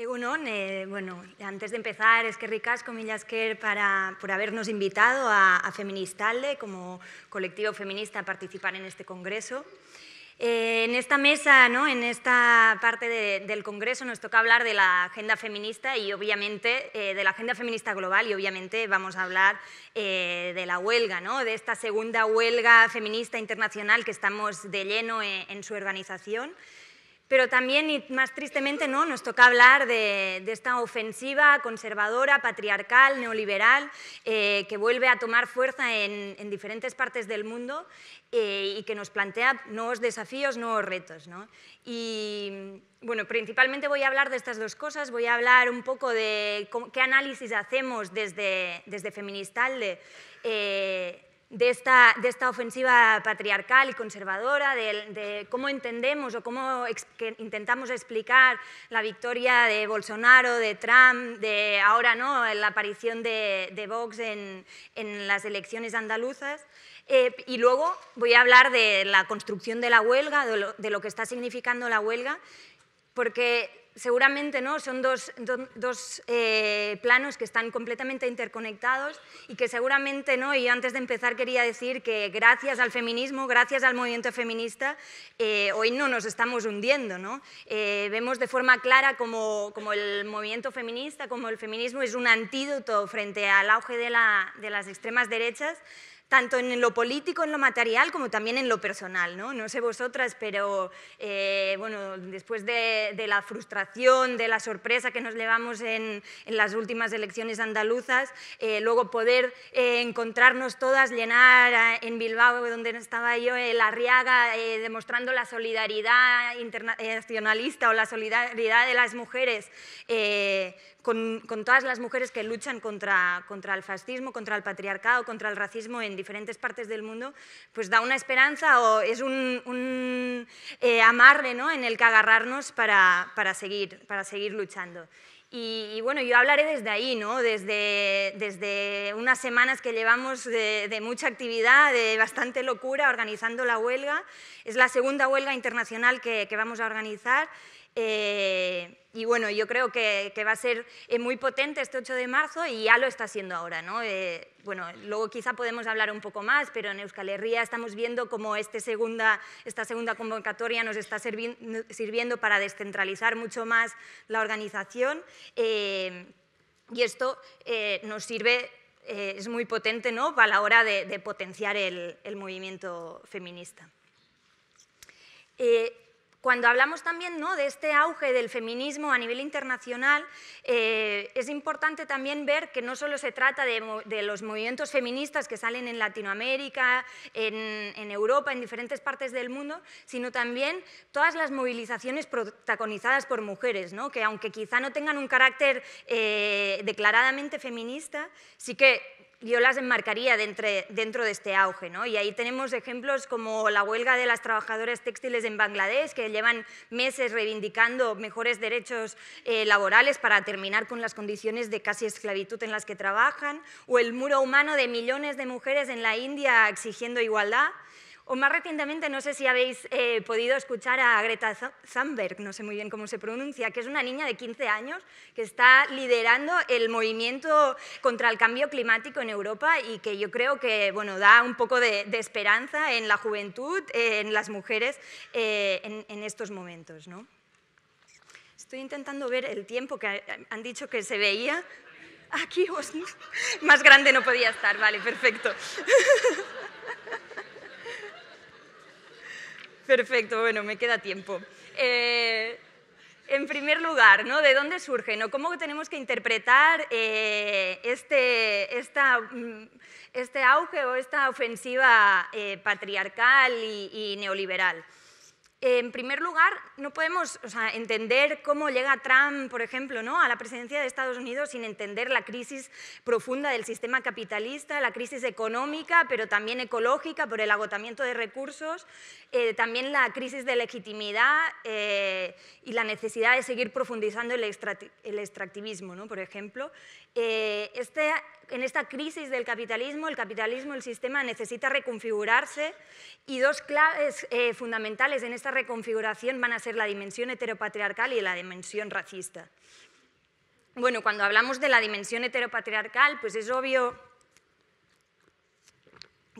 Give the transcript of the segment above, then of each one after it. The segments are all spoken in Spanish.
Eh, bueno, antes de empezar, es que ricas comillas que para, por habernos invitado a, a Feministalde como colectivo feminista a participar en este congreso. Eh, en esta mesa, ¿no? en esta parte del Congreso, nos toca hablar de la agenda feminista y obviamente eh, de la agenda feminista global y obviamente vamos a hablar de la huelga, ¿no? de esta segunda huelga feminista internacional que estamos de lleno en su organización. Pero también, y más tristemente, no, nos toca hablar de, esta ofensiva conservadora, patriarcal, neoliberal, eh, que vuelve a tomar fuerza en, diferentes partes del mundo eh, y que nos plantea nuevos desafíos, nuevos retos. ¿no? Y bueno, principalmente voy a hablar de estas dos cosas, voy a hablar un poco de qué análisis hacemos desde, desde Feministalde. Eh, de esta, de esta ofensiva patriarcal y conservadora, de, cómo entendemos o cómo intentamos explicar la victoria de Bolsonaro, de Trump, de ahora no, la aparición de, de Vox en, las elecciones andaluzas. Eh, y luego voy a hablar de la construcción de la huelga, de lo, de lo que está significando la huelga, porque seguramente no, son dos, eh, planos que están completamente interconectados y que seguramente no, y antes de empezar quería decir que gracias al feminismo, gracias al movimiento feminista, eh, hoy no nos estamos hundiendo. Eh, vemos de forma clara como, el movimiento feminista, como el feminismo es un antídoto frente al auge de las extremas derechas, tanto en lo político, en lo material, como también en lo personal. No, no sé vosotras, pero eh, bueno, después de, la frustración, de la sorpresa que nos llevamos en, las últimas elecciones andaluzas, eh, luego poder eh, encontrarnos todas, llenar en Bilbao, donde estaba yo, la Riaga, demostrando la solidaridad internacionalista o la solidaridad de las mujeres con, con, todas las mujeres que luchan contra, contra el fascismo, contra el patriarcado, contra el racismo en diferentes partes del mundo, pues da una esperanza o es un, eh, amarre ¿no? en el que agarrarnos para, para, seguir, para seguir luchando. Y, bueno, yo hablaré desde ahí, ¿no? desde, desde unas semanas que llevamos de, mucha actividad, de bastante locura, organizando la huelga. Es la segunda huelga internacional que, que vamos a organizar eh, y bueno, yo creo que, va a ser eh, muy potente este 8 de marzo y ya lo está siendo ahora. ¿no? Eh, bueno, luego quizá podemos hablar un poco más, pero en Euskal Herria estamos viendo cómo este segunda, esta segunda convocatoria nos está sirviendo para descentralizar mucho más la organización. y esto nos sirve es muy potente ¿no? a la hora de, potenciar el, movimiento feminista. Cuando hablamos también ¿no? de este auge del feminismo a nivel internacional, eh, es importante también ver que no solo se trata de, los movimientos feministas que salen en Latinoamérica, en, Europa, en diferentes partes del mundo, sino también todas las movilizaciones protagonizadas por mujeres, ¿no? que aunque quizá no tengan un carácter eh, declaradamente feminista, sí que yo las enmarcaría dentro de este auge. ¿no? Y ahí tenemos ejemplos como la huelga de las trabajadoras textiles en Bangladesh, que llevan meses reivindicando mejores derechos eh, laborales para terminar con las condiciones de casi esclavitud en las que trabajan, o el muro humano de millones de mujeres en la India exigiendo igualdad. O más recientemente, no sé si habéis eh, podido escuchar a Greta Thunberg, no sé muy bien cómo se pronuncia, que es una niña de 15 años que está liderando el movimiento contra el cambio climático en Europa y que yo creo que bueno, da un poco de, esperanza en la juventud, eh, en las mujeres, eh, en, estos momentos. Estoy intentando ver el tiempo que han dicho que se veía. Aquí, os... Pues, más grande no podía estar, vale, perfecto. Perfecto, bueno, me queda tiempo. Eh, en primer lugar, ¿no? ¿de dónde surge? ¿no? ¿Cómo tenemos que interpretar eh, este, mm, este, auge o esta ofensiva eh, patriarcal y neoliberal? En primer lugar, no podemos entender cómo llega Trump, por ejemplo, ¿no? a la presidencia de Estados Unidos sin entender la crisis profunda del sistema capitalista, la crisis económica, pero también ecológica por el agotamiento de recursos, eh, también la crisis de legitimidad eh, y la necesidad de seguir profundizando el, extractivismo, ¿no? por ejemplo. Eh, este, en esta crisis del capitalismo, el capitalismo, el sistema necesita reconfigurarse y dos claves eh, fundamentales en esta reconfiguración van a ser la dimensión heteropatriarcal y la dimensión racista. Bueno, cuando hablamos de la dimensión heteropatriarcal, pues es obvio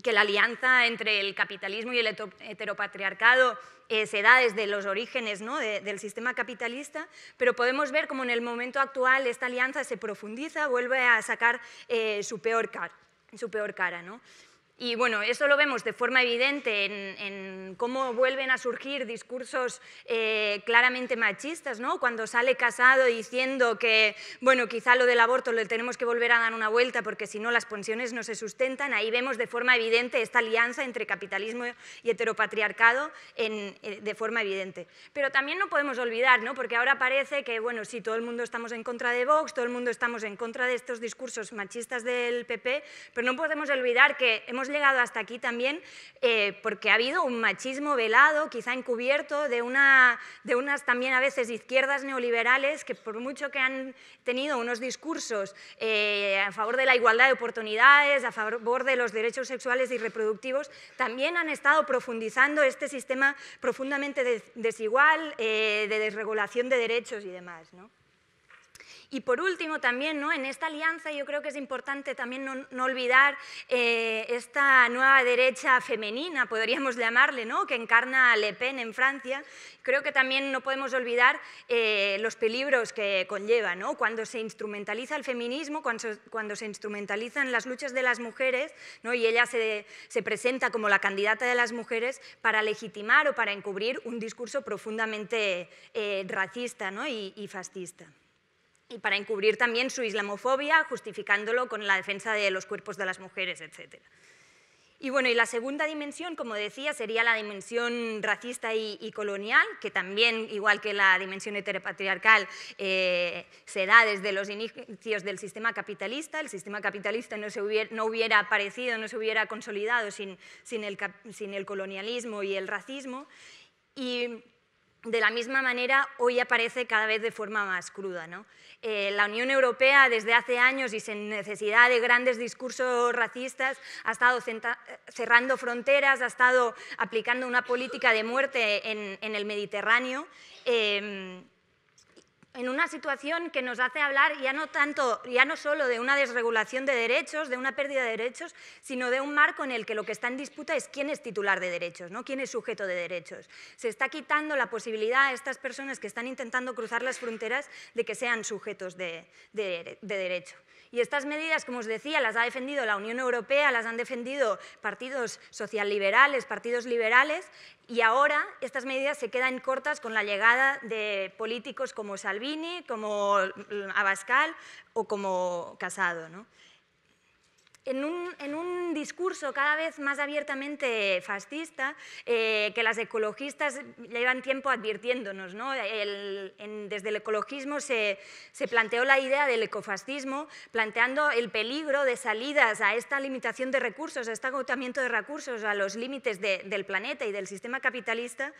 que la alianza entre el capitalismo y el heteropatriarcado eh, se da desde los orígenes ¿no? del sistema capitalista, pero podemos ver cómo en el momento actual esta alianza se profundiza, vuelve a sacar eh, su peor cara. Su peor cara ¿no? Y bueno, eso lo vemos de forma evidente en, cómo vuelven a surgir discursos eh, claramente machistas, ¿no? Cuando sale casado diciendo que, bueno, quizá lo del aborto le tenemos que volver a dar una vuelta porque si no las pensiones no se sustentan, ahí vemos de forma evidente esta alianza entre capitalismo y heteropatriarcado en, eh, de forma evidente. Pero también no podemos olvidar, ¿no? Porque ahora parece que, bueno, sí, todo el mundo estamos en contra de Vox, todo el mundo estamos en contra de estos discursos machistas del PP, pero no podemos olvidar que hemos llegado hasta aquí también eh, porque ha habido un machismo velado, quizá encubierto, de, unas también a veces izquierdas neoliberales que por mucho que han tenido unos discursos eh, a favor de la igualdad de oportunidades, a favor de los derechos sexuales y reproductivos, también han estado profundizando este sistema profundamente desigual eh, de desregulación de derechos y demás. ¿no? Y por último, también ¿no? en esta alianza yo creo que es importante también no, olvidar eh, esta nueva derecha femenina, podríamos llamarle, ¿no? que encarna a Le Pen en Francia. Creo que también no podemos olvidar eh, los peligros que conlleva. ¿no? Cuando se instrumentaliza el feminismo, cuando se, instrumentalizan las luchas de las mujeres ¿no? y ella se, presenta como la candidata de las mujeres para legitimar o para encubrir un discurso profundamente eh, racista y fascista y para encubrir también su islamofobia, justificándolo con la defensa de los cuerpos de las mujeres, etc. Y bueno, y la segunda dimensión, como decía, sería la dimensión racista y, colonial, que también, igual que la dimensión heteropatriarcal, eh, se da desde los inicios del sistema capitalista. El sistema capitalista no, se hubiera, no hubiera aparecido, no se hubiera consolidado sin, sin, el, colonialismo y el racismo de la misma manera, hoy aparece cada vez de forma más cruda. Eh, la Unión Europea, desde hace años y sin necesidad de grandes discursos racistas, ha estado cerrando fronteras, ha estado aplicando una política de muerte en, el Mediterráneo. Em, en una situación que nos hace hablar ya no, tanto, ya no solo de una desregulación de derechos, de una pérdida de derechos, sino de un marco en el que lo que está en disputa es quién es titular de derechos, ¿no? quién es sujeto de derechos. Se está quitando la posibilidad a estas personas que están intentando cruzar las fronteras de que sean sujetos de, derechos. de derecho. Y estas medidas, como os decía, las ha defendido la Unión Europea, las han defendido partidos socialliberales, partidos liberales, y ahora estas medidas se quedan cortas con la llegada de políticos como Salvini, como mm, Abascal o como Casado en un, discurso cada vez más abiertamente fascista eh, que las ecologistas llevan tiempo advirtiéndonos. desde el ecologismo se, planteó la idea del ecofascismo, planteando el peligro de salidas a esta limitación de recursos, a este agotamiento de recursos, a los límites del planeta y del sistema capitalista,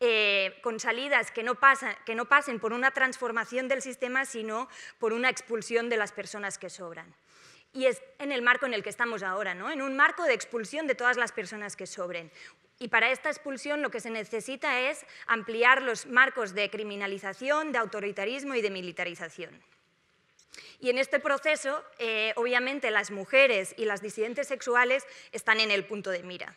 eh, con salidas que no pasen por una transformación del sistema, sino por una expulsión de las personas que sobran. Y es en el marco en el que estamos ahora, ¿no? en un marco de expulsión de todas las personas que sobren. Y para esta expulsión lo que se necesita es ampliar los marcos de criminalización, de autoritarismo y de militarización. Y en este proceso, eh, obviamente, las mujeres y las disidentes sexuales están en el punto de mira.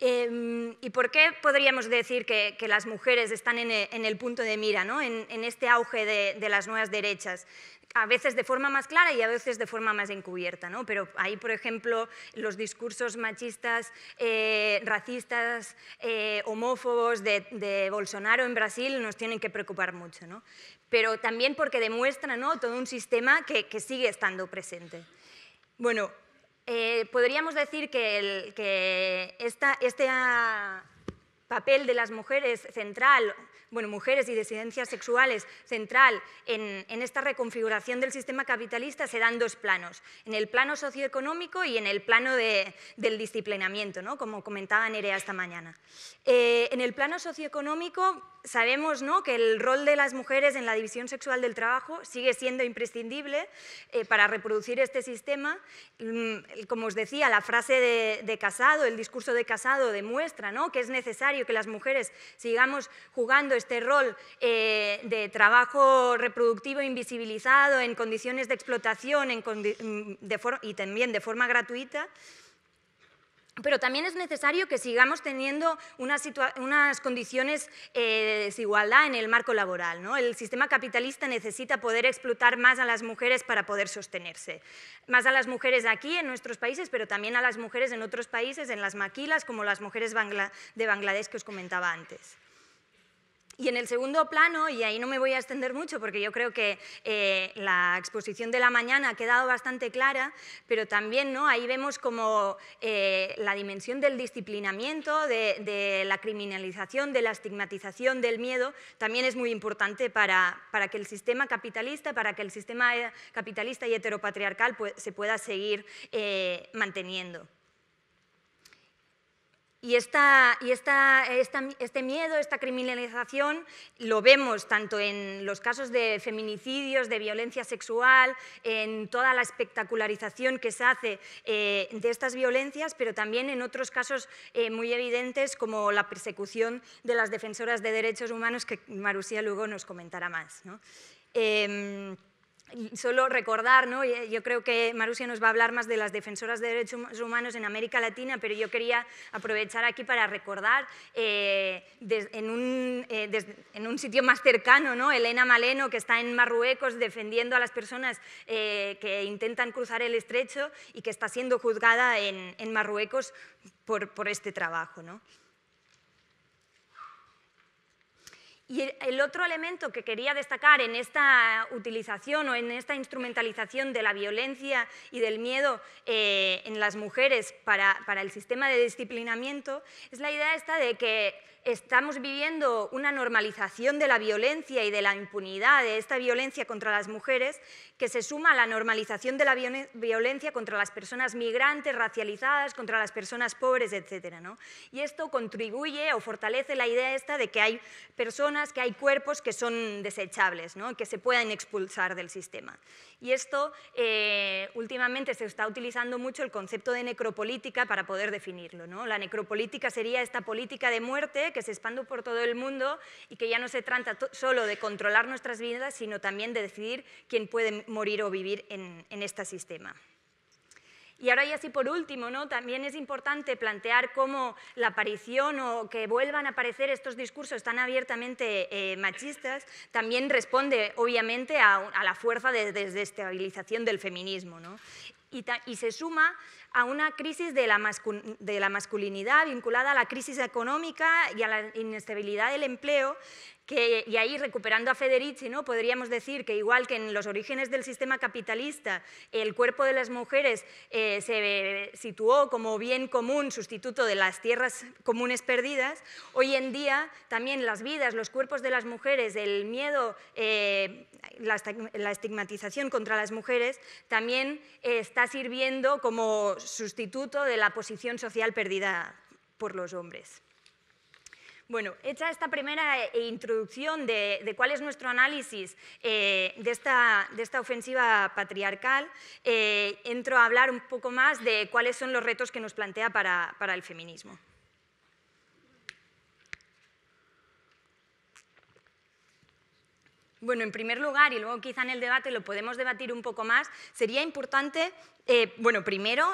Em, ¿Y por qué podríamos decir que, las mujeres están en el, punto de mira, ¿no? en, este auge de, las nuevas derechas? a veces de forma más clara y a veces de forma más encubierta, ¿no? Pero ahí, por ejemplo, los discursos machistas, eh, racistas, eh, homófobos de, Bolsonaro en Brasil nos tienen que preocupar mucho, ¿no? Pero también porque demuestran ¿no? todo un sistema que, sigue estando presente. Bueno, eh, podríamos decir que, el, que este ah, papel de las mujeres central bueno, mujeres y disidencias sexuales central en, esta reconfiguración del sistema capitalista se dan dos planos, en el plano socioeconómico y en el plano del disciplinamiento, ¿no? como comentaba Nerea esta mañana. Eh, en el plano socioeconómico sabemos ¿no? que el rol de las mujeres en la división sexual del trabajo sigue siendo imprescindible eh, para reproducir este sistema. Mm, como os decía, la frase de, Casado, el discurso de Casado demuestra ¿no? que es necesario que las mujeres sigamos jugando este rol eh, de trabajo reproductivo invisibilizado en condiciones de explotación mm, y también de forma gratuita, pero también es necesario que sigamos teniendo unas, condiciones eh, de desigualdad en el marco laboral. ¿no? El sistema capitalista necesita poder explotar más a las mujeres para poder sostenerse. Más a las mujeres aquí en nuestros países, pero también a las mujeres en otros países, en las maquilas, como las mujeres de Bangladesh que os comentaba antes. Y en el segundo plano, y ahí no me voy a extender mucho porque yo creo que eh, la exposición de la mañana ha quedado bastante clara, pero también ¿no? ahí vemos como eh, la dimensión del disciplinamiento, de, la criminalización, de la estigmatización del miedo, también es muy importante para, que el sistema capitalista, para que el sistema eh, capitalista y heteropatriarcal pues, se pueda seguir manteniendo. Y, esta, y esta, este miedo, esta criminalización, lo vemos tanto en los casos de feminicidios, de violencia sexual, en toda la espectacularización que se hace eh, de estas violencias, pero también en otros casos eh, muy evidentes como la persecución de las defensoras de derechos humanos, que Marusia luego nos comentará más. ¿no? Em, solo recordar, ¿no? Eh, yo creo que Marusia nos va a hablar más de las defensoras de derechos humanos en América Latina, pero yo quería aprovechar aquí para recordar eh, eh, en, un, sitio más cercano, ¿no? Elena Maleno, que está en Marruecos defendiendo a las personas que intentan cruzar el estrecho y que está siendo juzgada en, Marruecos por, por, este trabajo. ¿no? Y el otro elemento que quería destacar en esta utilización o en esta instrumentalización de la violencia y del miedo eh, en las mujeres para, para, el sistema de disciplinamiento es la idea esta de que estamos viviendo una normalización de la violencia y de la impunidad de esta violencia contra las mujeres que se suma a la normalización de la violencia contra las personas migrantes, racializadas, contra las personas pobres, etc. ¿no? Y esto contribuye o fortalece la idea esta de que hay personas que hay cuerpos que son desechables, que se pueden expulsar del sistema. Y esto eh, últimamente se está utilizando mucho el concepto de necropolítica para poder definirlo. La necropolítica sería esta política de muerte que se expande por todo el mundo y que ya no se trata solo de controlar nuestras vidas, sino también de decidir quién puede morir o vivir en este sistema. Y ahora ya así por último, ¿no? también es importante plantear cómo la aparición o que vuelvan a aparecer estos discursos tan abiertamente eh, machistas también responde, obviamente, a, la fuerza de, desestabilización del feminismo. Y, se suma a una crisis de la, de la masculinidad vinculada a la crisis económica y a la inestabilidad del empleo y ahí, recuperando a Federici, ¿no? podríamos decir que igual que en los orígenes del sistema capitalista, el cuerpo de las mujeres eh, se situó como bien común, sustituto de las tierras comunes perdidas, hoy en día también las vidas, los cuerpos de las mujeres, el miedo, eh, la estigmatización contra las mujeres, también está sirviendo como sustituto de la posición social perdida por los hombres. Bueno, hecha esta primera eh, introducción de, cuál es nuestro análisis eh, de, esta, de, esta, ofensiva patriarcal, eh, entro a hablar un poco más de cuáles son los retos que nos plantea para, el feminismo. Bueno, en primer lugar, y luego quizá en el debate lo podemos debatir un poco más, sería importante, bueno, primero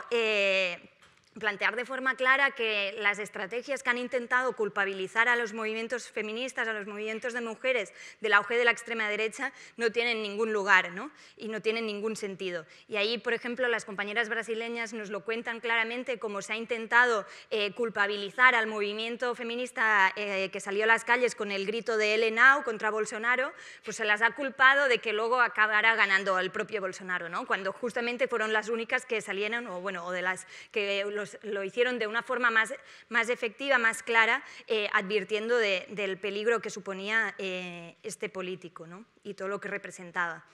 plantear de forma clara que las estrategias que han intentado culpabilizar a los movimientos feministas, a los movimientos de mujeres del auge de la extrema derecha, no tienen ningún lugar ¿no? y no tienen ningún sentido. Y ahí, por ejemplo, las compañeras brasileñas nos lo cuentan claramente, como se ha intentado eh, culpabilizar al movimiento feminista eh, que salió a las calles con el grito de Elenau contra Bolsonaro, pues se las ha culpado de que luego acabará ganando el propio Bolsonaro, ¿no? cuando justamente fueron las únicas que salieron, o bueno, o de las que los pues, lo hicieron de una forma más, efectiva, más clara, eh, advirtiendo del peligro que suponía eh, este político y todo lo que representaba.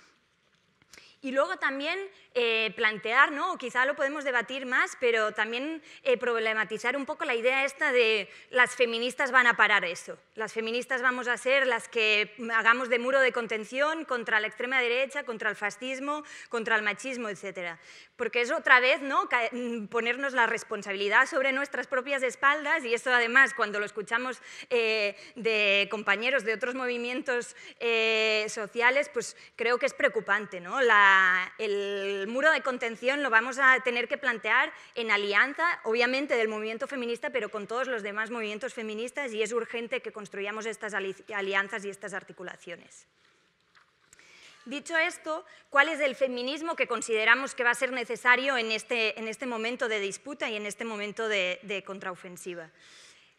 Y luego también eh, plantear, ¿no? o quizá lo podemos debatir más, pero también eh, problematizar un poco la idea esta de las feministas van a parar eso. Las feministas vamos a ser las que hagamos de muro de contención contra la extrema derecha, contra el fascismo, contra el machismo, etc. Porque es otra vez ¿no? Mm, ponernos la responsabilidad sobre nuestras propias espaldas y eso además cuando lo escuchamos eh, de compañeros de otros movimientos sociales, pues creo que es preocupante ¿no? la, el el muro de contención lo vamos a tener que plantear en alianza, obviamente, del movimiento feminista, pero con todos los demás movimientos feministas y es urgente que construyamos estas alianzas y estas articulaciones. Dicho esto, ¿cuál es el feminismo que consideramos que va a ser necesario en este, este momento de disputa y en este momento de, de contraofensiva?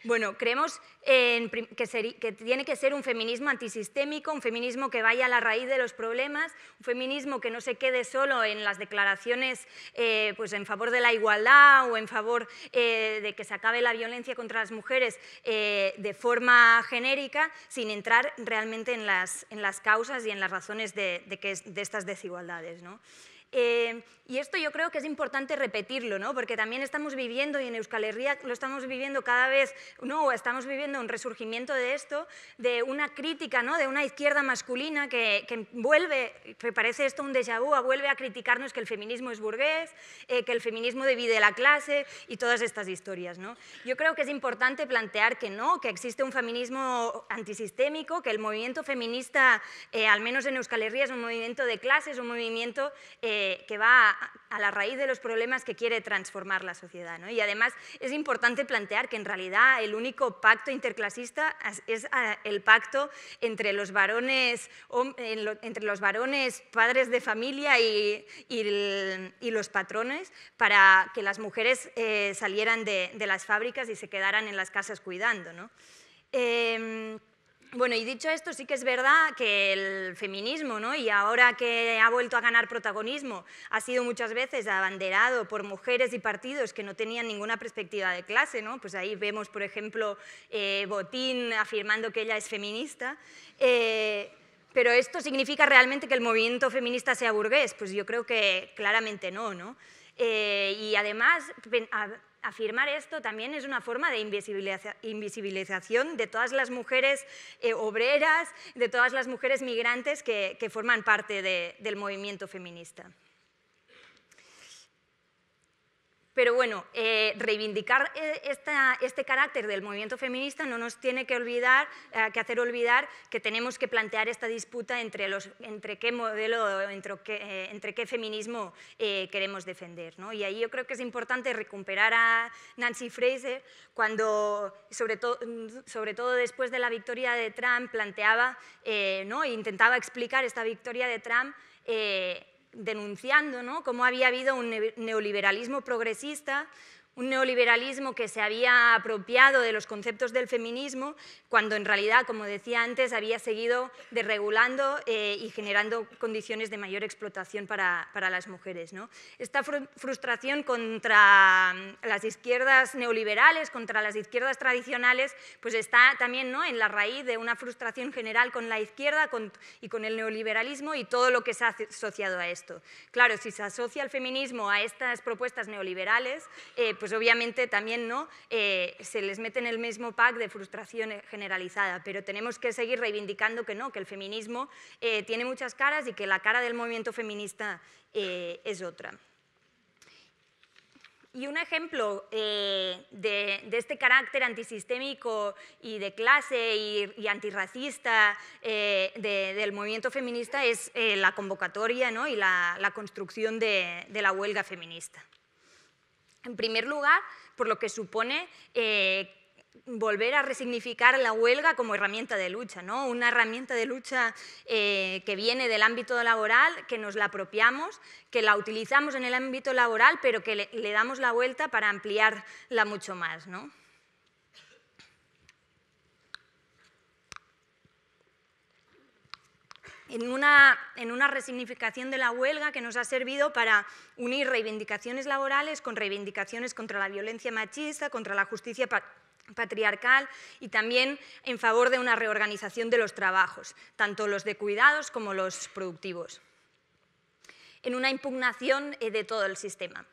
Bueno, creemos que, tiene que ser un feminismo antisistémico, un feminismo que vaya a la raíz de los problemas, un feminismo que no se quede solo en las declaraciones eh, pues en favor de la igualdad o en favor eh, de que se acabe la violencia contra las mujeres eh, de forma genérica, sin entrar realmente en las, en las causas y en las razones de, de estas desigualdades. Y esto yo creo que es importante repetirlo, ¿no? porque también estamos viviendo, y en Euskal Herria lo estamos viviendo cada vez, no, estamos viviendo un resurgimiento de esto, de una crítica, ¿no? de una izquierda masculina que, que vuelve, me parece esto un déjà vu, vuelve a criticarnos que el feminismo es burgués, eh, que el feminismo divide la clase y todas estas historias. ¿no? Yo creo que es importante plantear que no, que existe un feminismo antisistémico, que el movimiento feminista, eh, al menos en Euskal Herria, es un movimiento de clases, un movimiento eh, que va a a, la raíz de los problemas que quiere transformar la sociedad. ¿no? Y además es importante plantear que en realidad el único pacto interclasista es, ah, el pacto entre los varones, entre los varones padres de familia y, los patrones para que las mujeres eh, salieran de, las fábricas y se quedaran en las casas cuidando. ¿no? Em, bueno, y dicho esto, sí que es verdad que el feminismo, ¿no? y ahora que ha vuelto a ganar protagonismo, ha sido muchas veces abanderado por mujeres y partidos que no tenían ninguna perspectiva de clase. ¿no? Pues ahí vemos, por ejemplo, eh, Botín afirmando que ella es feminista. Eh, pero esto significa realmente que el movimiento feminista sea burgués. Pues yo creo que claramente no. ¿no? Eh, y además, afirmar esto también es una forma de invisibilización de todas las mujeres eh, obreras, de todas las mujeres migrantes que, forman parte del movimiento feminista. Pero bueno, eh, reivindicar eh, este carácter del movimiento feminista no nos tiene que, olvidar, eh, que hacer olvidar que tenemos que plantear esta disputa entre, los, entre qué modelo, entre qué, entre qué feminismo queremos defender. ¿no? Y ahí yo creo que es importante recuperar a Nancy Fraser cuando, sobre, sobre todo después de la victoria de Trump, planteaba, ¿no? intentaba explicar esta victoria de Trump denunciando ¿no? cómo había habido un neoliberalismo progresista, un neoliberalismo que se había apropiado de los conceptos del feminismo, cuando en realidad, como decía antes, había seguido desregulando eh, y generando condiciones de mayor explotación para, para las mujeres. ¿no? Esta frustración contra mm, las izquierdas neoliberales, contra las izquierdas tradicionales, pues está también ¿no? en la raíz de una frustración general con la izquierda y con el neoliberalismo y todo lo que se ha asociado a esto. Claro, si se asocia el feminismo a estas propuestas neoliberales, eh, pues pues obviamente también ¿no? Eh, se les mete en el mismo pack de frustración generalizada, pero tenemos que seguir reivindicando que no, que el feminismo eh, tiene muchas caras y que la cara del movimiento feminista eh, es otra. Y un ejemplo de, este carácter antisistémico y de clase y, antirracista del movimiento feminista es la convocatoria y la, construcción de la huelga feminista. En primer lugar, por lo que supone eh, volver a resignificar la huelga como herramienta de lucha, ¿no? una herramienta de lucha eh, que viene del ámbito laboral, que nos la apropiamos, que la utilizamos en el ámbito laboral, pero que le, damos la vuelta para ampliarla mucho más. ¿no? en una, resignificación de la huelga que nos ha servido para unir reivindicaciones laborales con reivindicaciones contra la violencia machista, contra la justicia patriarcal y también en favor de una reorganización de los trabajos, tanto los de cuidados como los productivos, en una impugnación eh, de todo el sistema.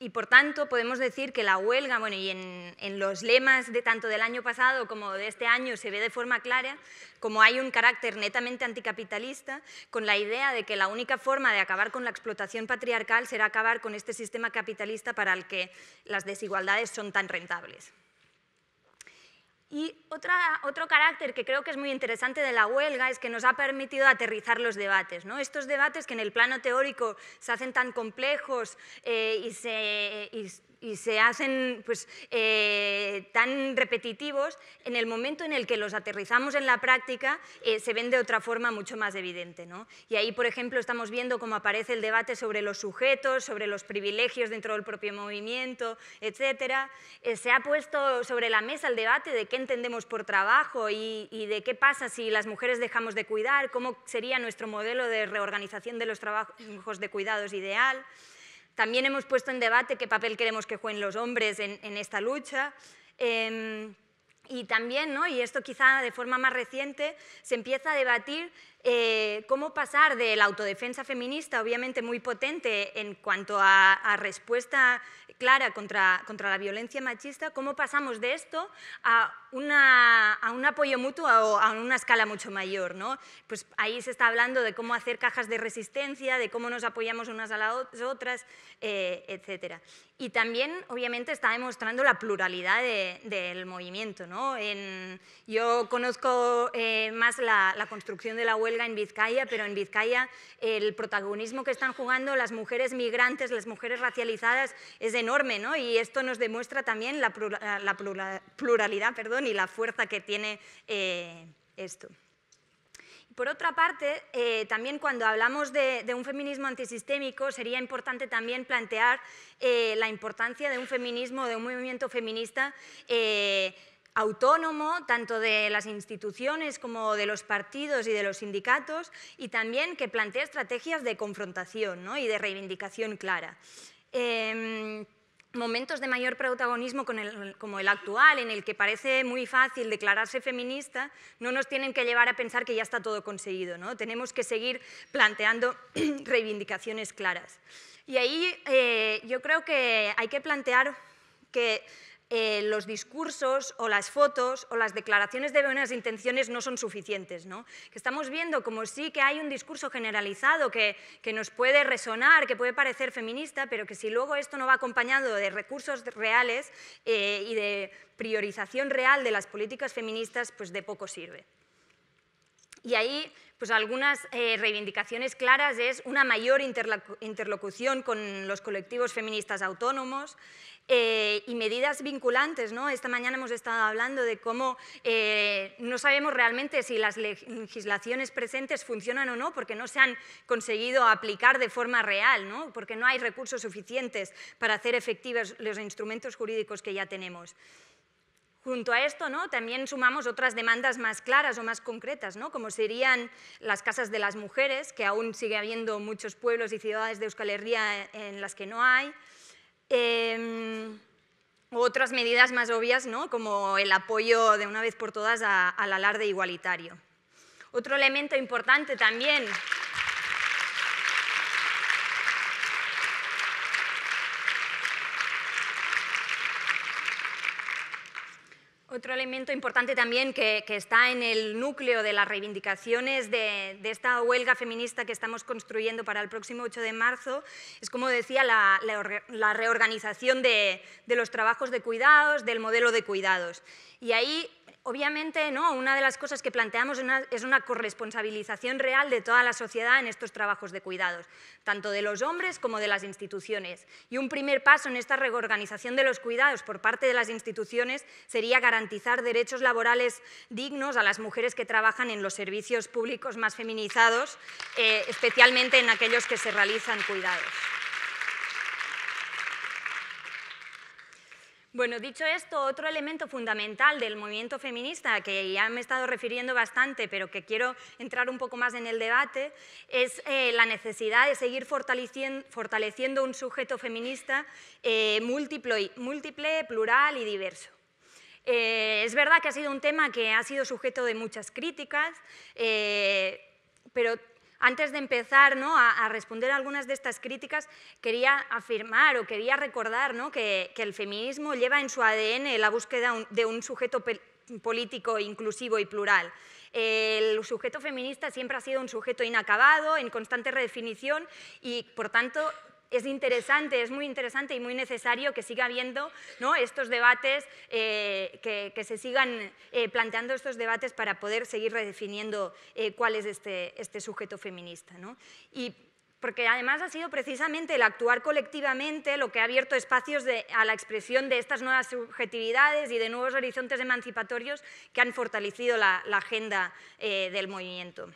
Y por tanto, podemos decir que la huelga, bueno, y en, en, los lemas de tanto del año pasado como de este año se ve de forma clara, como hay un carácter netamente anticapitalista, con la idea de que la única forma de acabar con la explotación patriarcal será acabar con este sistema capitalista para el que las desigualdades son tan rentables. Y otra, otro carácter que creo que es muy interesante de la huelga es que nos ha permitido aterrizar los debates. ¿no? Estos debates que en el plano teórico se hacen tan complejos eh, y, se, y se hacen pues, eh, tan repetitivos, en el momento en el que los aterrizamos en la práctica eh, se ven de otra forma mucho más evidente. Y ahí, por ejemplo, estamos viendo cómo aparece el debate sobre los sujetos, sobre los privilegios dentro del propio movimiento, etc. Eh, se ha puesto sobre la mesa el debate de qué entendemos por trabajo y de qué pasa si las mujeres dejamos de cuidar, cómo sería nuestro modelo de reorganización de los trabajos de cuidados ideal. También hemos puesto en debate qué papel queremos que jueguen los hombres en, esta lucha. Em, y también, ¿no? y esto quizá de forma más reciente, se empieza a debatir eh, ¿Cómo pasar de la autodefensa feminista, obviamente muy potente en cuanto a, respuesta clara contra, contra, la violencia machista, cómo pasamos de esto a, una, a un apoyo mutuo o a, una escala mucho mayor? ¿no? Pues ahí se está hablando de cómo hacer cajas de resistencia, de cómo nos apoyamos unas a las otras, eh, etc. Y también, obviamente, está demostrando la pluralidad del movimiento. ¿no? En, yo conozco eh, más la, la construcción de la huelga en Vizcaya, pero en Vizcaya el protagonismo que están jugando las mujeres migrantes, las mujeres racializadas, es enorme, ¿no? Y esto nos demuestra también la, pluralidad perdón, y la fuerza que tiene eh, esto por otra parte, eh, también cuando hablamos de, un feminismo antisistémico, sería importante también plantear eh, la importancia de un feminismo, de un movimiento feminista autónomo, tanto de las instituciones como de los partidos y de los sindicatos, y también que plantea estrategias de confrontación y de reivindicación clara. Eh, momentos de mayor protagonismo como el actual, en el que parece muy fácil declararse feminista, no nos tienen que llevar a pensar que ya está todo conseguido. ¿no? Tenemos que seguir planteando reivindicaciones claras. Y ahí eh, yo creo que hay que plantear que eh, los discursos o las fotos o las declaraciones de buenas intenciones no son suficientes. ¿no? Que estamos viendo como sí que hay un discurso generalizado que, que, nos puede resonar, que puede parecer feminista, pero que si luego esto no va acompañado de recursos reales eh, y de priorización real de las políticas feministas, pues de poco sirve. Y ahí, pues algunas eh, reivindicaciones claras es una mayor interlocución con los colectivos feministas autónomos, eh, y medidas vinculantes. ¿no? Esta mañana hemos estado hablando de cómo eh, no sabemos realmente si las legislaciones presentes funcionan o no, porque no se han conseguido aplicar de forma real, ¿no? porque no hay recursos suficientes para hacer efectivos los instrumentos jurídicos que ya tenemos. Junto a esto, ¿no? también sumamos otras demandas más claras o más concretas, ¿no? como serían las casas de las mujeres, que aún sigue habiendo muchos pueblos y ciudades de Euskal Herria en las que no hay, Em, otras medidas más obvias, ¿no? como el apoyo de una vez por todas al alarde igualitario. Otro elemento importante también Otro elemento importante también que, está en el núcleo de las reivindicaciones de, esta huelga feminista que estamos construyendo para el próximo 8 de marzo es, como decía, la, reorganización de, de los trabajos de cuidados, del modelo de cuidados. Y ahí obviamente, ¿no? una de las cosas que planteamos es una, corresponsabilización real de toda la sociedad en estos trabajos de cuidados, tanto de los hombres como de las instituciones. Y un primer paso en esta reorganización de los cuidados por parte de las instituciones sería garantizar derechos laborales dignos a las mujeres que trabajan en los servicios públicos más feminizados, eh, especialmente en aquellos que se realizan cuidados. Bueno, dicho esto, otro elemento fundamental del movimiento feminista, que ya me he estado refiriendo bastante, pero que quiero entrar un poco más en el debate, es eh, la necesidad de seguir fortaleciendo, un sujeto feminista eh, múltiple, plural y diverso. Eh, es verdad que ha sido un tema que ha sido sujeto de muchas críticas, pero antes de empezar a, responder algunas de estas críticas, quería afirmar o quería recordar que, el feminismo lleva en su ADN la búsqueda de un sujeto político inclusivo y plural. El sujeto feminista siempre ha sido un sujeto inacabado, en constante redefinición y, por tanto, es interesante, es muy interesante y muy necesario que siga habiendo estos debates, eh, que, se sigan eh, planteando estos debates para poder seguir redefiniendo eh, cuál es este, este sujeto feminista. Y porque además ha sido precisamente el actuar colectivamente lo que ha abierto espacios a la expresión de estas nuevas subjetividades y de nuevos horizontes emancipatorios que han fortalecido la agenda del movimiento.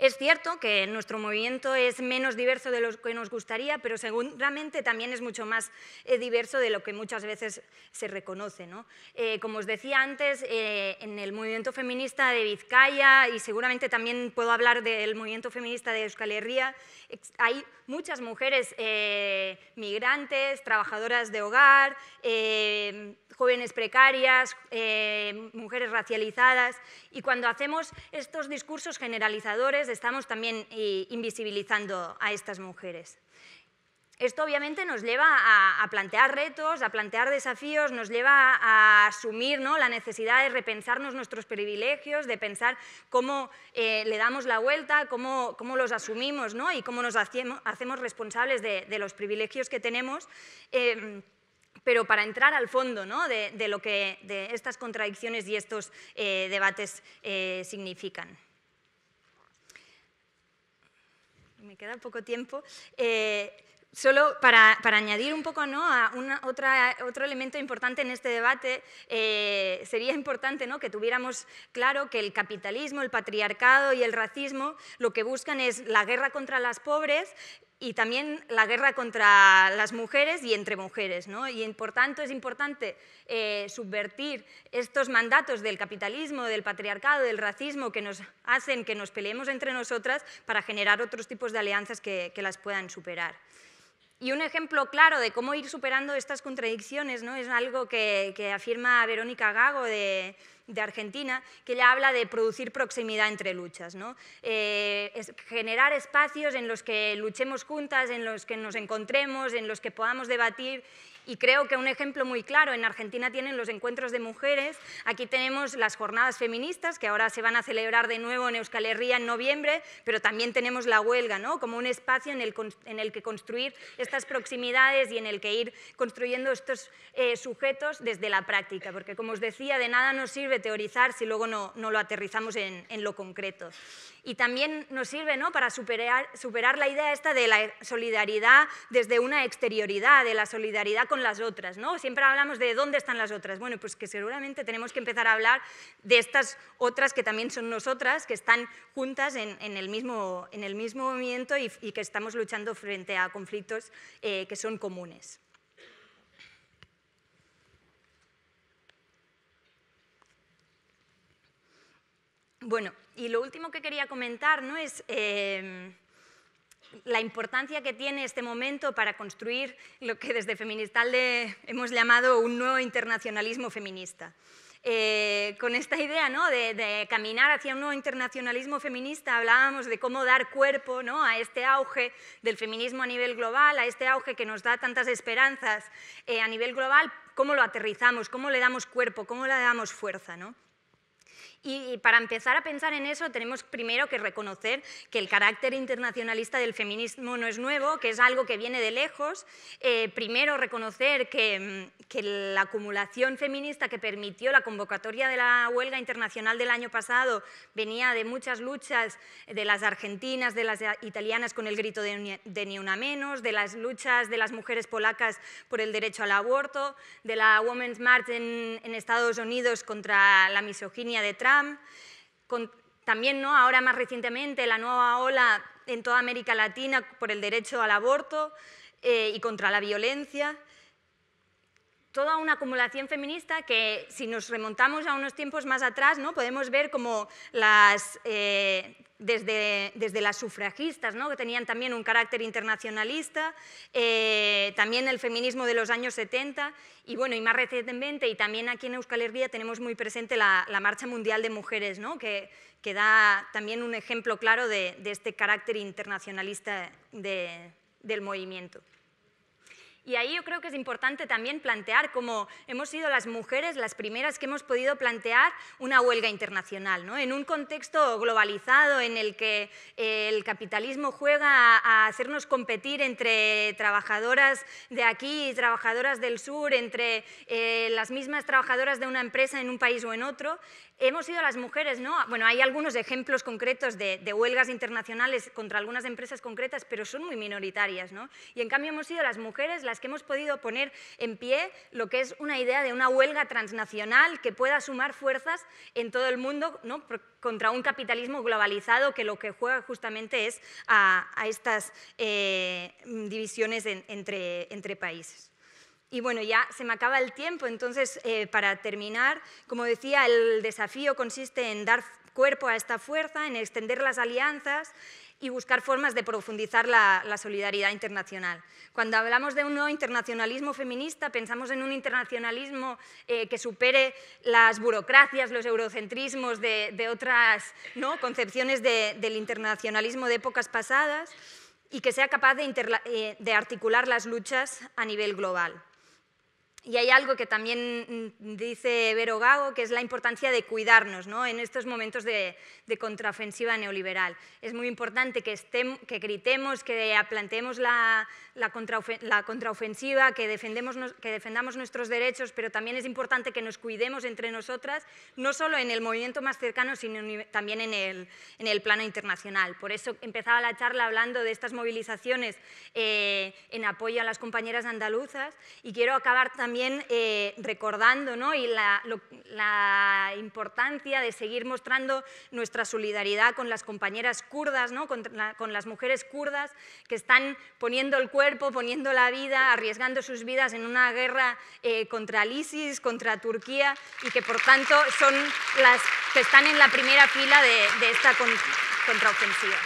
Es cierto que nuestro movimiento es menos diverso de lo que nos gustaría, pero seguramente también es mucho más eh, diverso de lo que muchas veces se reconoce. Eh, como os decía antes, eh, en el movimiento feminista de Vizcaya y seguramente también puedo hablar del movimiento feminista de Euskal Herria, hay muchas mujeres migrantes, trabajadoras de hogar, jóvenes precarias, eh, mujeres racializadas. Y cuando hacemos estos discursos generalizadores, estamos también eh, invisibilizando a estas mujeres. Esto obviamente nos lleva a, plantear retos, a plantear desafíos, nos lleva a, asumir ¿no? la necesidad de repensarnos nuestros privilegios, de pensar cómo eh, le damos la vuelta, cómo, cómo los asumimos ¿no? y cómo nos hacemos, hacemos responsables de, los privilegios que tenemos. Em, pero para entrar al fondo de, lo que de estas contradicciones y estos eh, debates eh, significan. Me queda poco tiempo. Eh, solo para, para, añadir un poco ¿no? a una, otro elemento importante en este debate, sería importante ¿no? que tuviéramos claro que el capitalismo, el patriarcado y el racismo lo que buscan es la guerra contra las pobres y también la guerra contra las mujeres y entre mujeres. Y por tanto es importante eh, subvertir estos mandatos del capitalismo, del patriarcado, del racismo que nos hacen que nos peleemos entre nosotras para generar otros tipos de alianzas que las puedan superar. Y un ejemplo claro de cómo ir superando estas contradicciones ¿no? es algo que, afirma Verónica Gago de, Argentina, que le habla de producir proximidad entre luchas, eh, generar espacios en los que luchemos juntas, en los que nos encontremos, en los que podamos debatir y creo que un ejemplo muy claro, en Argentina tienen los encuentros de mujeres, aquí tenemos las jornadas feministas, que ahora se van a celebrar de nuevo en Euskal Herria en noviembre, pero también tenemos la huelga, ¿no? como un espacio en el, en el que construir estas proximidades y en el que ir construyendo estos eh, sujetos desde la práctica, porque como os decía, de nada nos sirve teorizar si luego no, no lo aterrizamos en, en, lo concreto. Y también nos sirve ¿no? para superar, superar la idea esta de la solidaridad desde una exterioridad, de la solidaridad con las otras? ¿no? Siempre hablamos de dónde están las otras. Bueno, pues que seguramente tenemos que empezar a hablar de estas otras que también son nosotras, que están juntas en, el, mismo, en el mismo movimiento y, que estamos luchando frente a conflictos eh, que son comunes. Bueno, y lo último que quería comentar ¿no? es... Eh, la importancia que tiene este momento para construir lo que desde Feministalde hemos llamado un nuevo internacionalismo feminista. Eh, con esta idea de, caminar hacia un nuevo internacionalismo feminista, hablábamos de cómo dar cuerpo ¿no? a este auge del feminismo a nivel global, a este auge que nos da tantas esperanzas eh, a nivel global, cómo lo aterrizamos, cómo le damos cuerpo, cómo le damos fuerza. ¿no? Y para empezar a pensar en eso tenemos primero que reconocer que el carácter internacionalista del feminismo no es nuevo, que es algo que viene de lejos. Eh, primero reconocer mm, que, la acumulación feminista que permitió la convocatoria de la huelga internacional del año pasado venía de muchas luchas de las argentinas, de las italianas con el grito de, ni una menos, de las luchas de las mujeres polacas por el derecho al aborto, de la Women's March en, Estados Unidos contra la misoginia de Trump también ¿no? ahora más recientemente la nueva ola en toda América Latina por el derecho al aborto eh, y contra la violencia toda una acumulación feminista que si nos remontamos a unos tiempos más atrás, ¿no? podemos ver como las, eh, desde, las sufragistas, ¿no? que tenían también un carácter internacionalista, eh, también el feminismo de los años 70 y bueno, y más recientemente, y también aquí en Euskal Herria tenemos muy presente la, Marcha Mundial de Mujeres, ¿no? que, da también un ejemplo claro de, este carácter internacionalista del movimiento. Y ahí yo creo que es importante también plantear cómo hemos sido las mujeres las primeras que hemos podido plantear una huelga internacional, ¿no? en un contexto globalizado en el que eh, el capitalismo juega a hacernos competir entre trabajadoras de aquí y trabajadoras del sur, entre eh, las mismas trabajadoras de una empresa en un país o en otro, hemos sido las mujeres, ¿no? Bueno, hay algunos ejemplos concretos de, de, huelgas internacionales contra algunas empresas concretas, pero son muy minoritarias, ¿no? Y en cambio hemos sido las mujeres las que hemos podido poner en pie lo que es una idea de una huelga transnacional que pueda sumar fuerzas en todo el mundo contra un capitalismo globalizado que lo que juega justamente es a, estas eh, divisiones entre, países. Y bueno, ya se me acaba el tiempo, entonces eh, para terminar, como decía, el desafío consiste en dar cuerpo a esta fuerza, en extender las alianzas y buscar formas de profundizar la, solidaridad internacional. Cuando hablamos de un nuevo internacionalismo feminista, pensamos en un internacionalismo eh, que supere las burocracias, los eurocentrismos de, otras ¿no? concepciones del internacionalismo de épocas pasadas y que sea capaz de eh, articular las luchas a nivel global. Y hay algo que también mm, dice Vero Gago, que es la importancia de cuidarnos ¿no? en estos momentos de, de, contraofensiva neoliberal. Es muy importante que, estemos, que gritemos, que planteemos la, la, la contraofensiva, que, defendemos, que defendamos nuestros derechos, pero también es importante que nos cuidemos entre nosotras, no solo en el movimiento más cercano, sino también en el, en el plano internacional. Por eso empezaba la charla hablando de estas movilizaciones eh, en apoyo a las compañeras andaluzas y quiero acabar también eh, recordando y la, importancia de seguir mostrando nuestra solidaridad con las compañeras kurdas, con, las mujeres kurdas que están poniendo el cuerpo, poniendo la vida, arriesgando sus vidas en una guerra eh, contra el ISIS, contra Turquía y que por tanto son las que están en la primera fila de esta contraofensiva.